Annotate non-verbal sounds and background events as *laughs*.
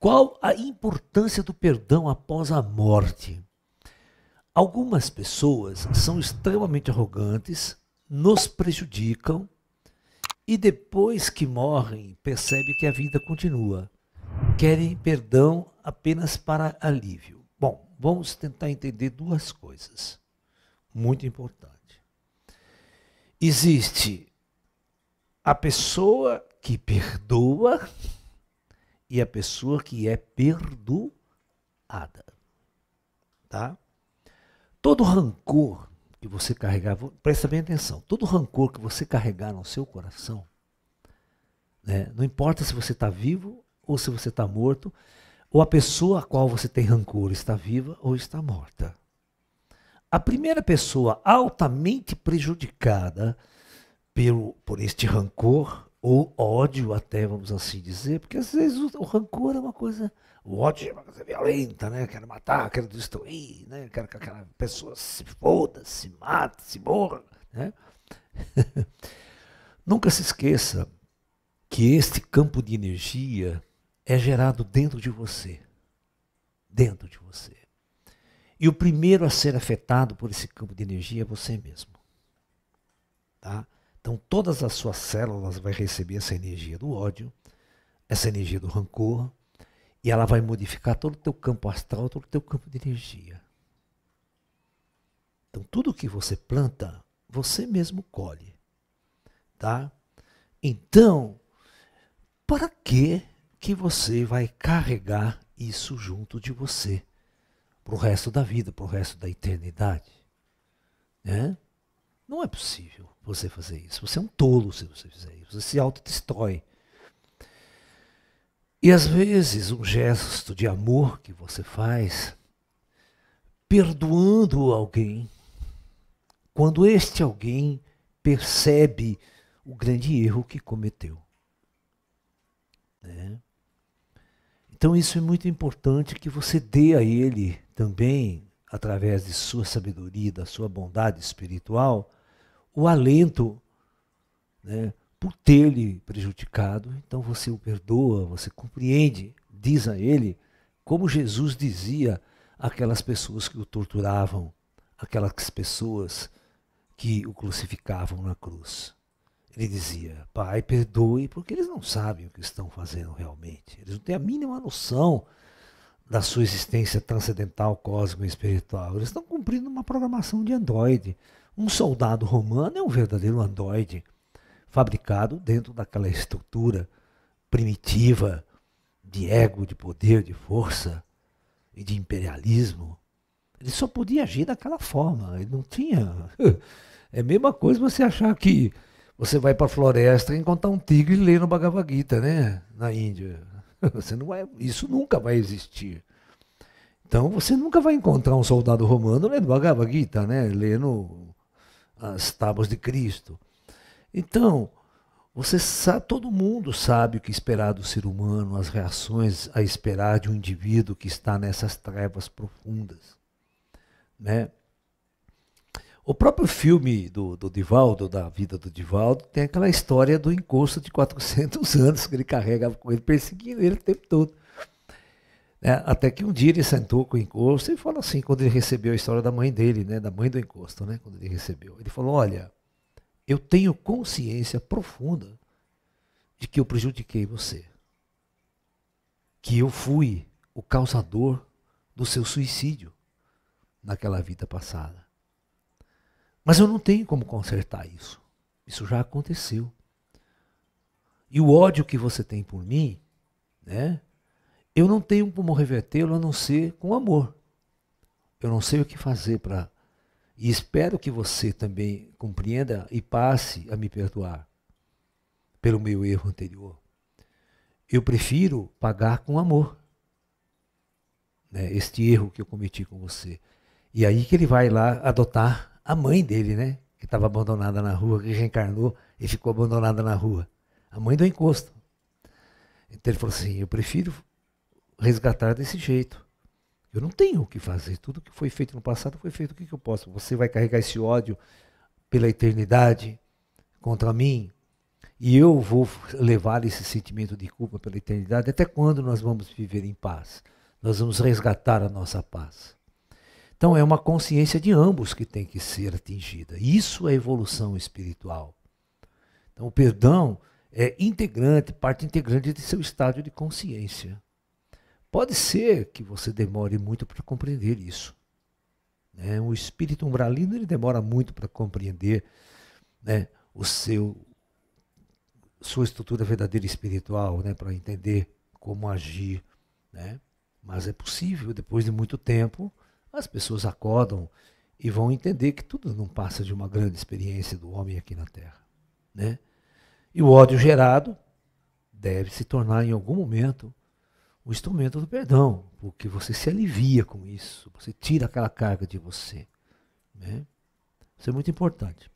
Qual a importância do perdão após a morte? Algumas pessoas são extremamente arrogantes, nos prejudicam e depois que morrem percebe que a vida continua. Querem perdão apenas para alívio. Bom, vamos tentar entender duas coisas muito importante. Existe a pessoa que perdoa e a pessoa que é perdoada. Tá? Todo rancor que você carregar, presta bem atenção, todo rancor que você carregar no seu coração, né, não importa se você está vivo ou se você está morto, ou a pessoa a qual você tem rancor está viva ou está morta. A primeira pessoa altamente prejudicada pelo, por este rancor ou ódio até, vamos assim dizer, porque às vezes o, o rancor é uma coisa, o ódio é uma coisa violenta, né? Quero matar, quero destruir, né? Quero que aquela pessoa se foda, se mate, se morra, né? *laughs* Nunca se esqueça que este campo de energia é gerado dentro de você, dentro de você. E o primeiro a ser afetado por esse campo de energia é você mesmo, tá? Então todas as suas células vai receber essa energia do ódio, essa energia do rancor, e ela vai modificar todo o teu campo astral, todo o teu campo de energia. Então tudo que você planta, você mesmo colhe, tá? Então, para que que você vai carregar isso junto de você para o resto da vida, para o resto da eternidade, né? Não é possível você fazer isso. Você é um tolo se você fizer isso. Você se autodestrói. E às vezes um gesto de amor que você faz, perdoando alguém, quando este alguém percebe o grande erro que cometeu. Né? Então isso é muito importante que você dê a ele também, através de sua sabedoria, da sua bondade espiritual, o alento né, por ter-lhe prejudicado. Então você o perdoa, você compreende, diz a ele, como Jesus dizia aquelas pessoas que o torturavam, aquelas pessoas que o crucificavam na cruz. Ele dizia: Pai, perdoe, porque eles não sabem o que estão fazendo realmente. Eles não têm a mínima noção da sua existência transcendental, cósmica e espiritual. Eles estão cumprindo uma programação de androide um soldado romano é um verdadeiro androide, fabricado dentro daquela estrutura primitiva de ego, de poder, de força e de imperialismo. Ele só podia agir daquela forma, ele não tinha. *laughs* É a mesma coisa você achar que você vai para a floresta e encontrar um tigre e ler no Bhagavad Gita, né? Na Índia. *laughs* Você não é, isso nunca vai existir. Então você nunca vai encontrar um soldado romano lendo Bhagavad Gita, né? Lendo as tábuas de Cristo. Então, você sabe, todo mundo sabe o que esperar do ser humano, as reações a esperar de um indivíduo que está nessas trevas profundas, né? O próprio filme do, do Divaldo, da vida do Divaldo, tem aquela história do encosto de 400 *laughs* anos que ele carregava com ele, perseguindo ele o tempo todo. Né? Até que um dia ele sentou com o encosto e falou assim, quando ele recebeu a história da mãe dele, né? da mãe do encosto, né? quando ele recebeu. Ele falou, olha, eu tenho consciência profunda de que eu prejudiquei você. Que eu fui o causador do seu suicídio naquela vida passada. Mas eu não tenho como consertar isso. Isso já aconteceu. E o ódio que você tem por mim, né? Eu não tenho como revertê-lo a não ser com amor. Eu não sei o que fazer para. E espero que você também compreenda e passe a me perdoar pelo meu erro anterior. Eu prefiro pagar com amor né, este erro que eu cometi com você. E aí que ele vai lá adotar a mãe dele, né? Que estava abandonada na rua, que reencarnou e ficou abandonada na rua. A mãe do encosto. Então ele falou assim: Eu prefiro resgatar desse jeito. Eu não tenho o que fazer. Tudo que foi feito no passado foi feito. O que, que eu posso? Você vai carregar esse ódio pela eternidade contra mim? E eu vou levar esse sentimento de culpa pela eternidade? Até quando nós vamos viver em paz? Nós vamos resgatar a nossa paz. Então é uma consciência de ambos que tem que ser atingida. Isso é evolução espiritual. Então o perdão é integrante, parte integrante de seu estado de consciência. Pode ser que você demore muito para compreender isso. Né? O espírito umbralino ele demora muito para compreender né, o seu sua estrutura verdadeira espiritual, né, para entender como agir, né? Mas é possível, depois de muito tempo, as pessoas acordam e vão entender que tudo não passa de uma grande experiência do homem aqui na Terra, né? E o ódio gerado deve se tornar em algum momento o instrumento do perdão, porque você se alivia com isso, você tira aquela carga de você. Né? Isso é muito importante.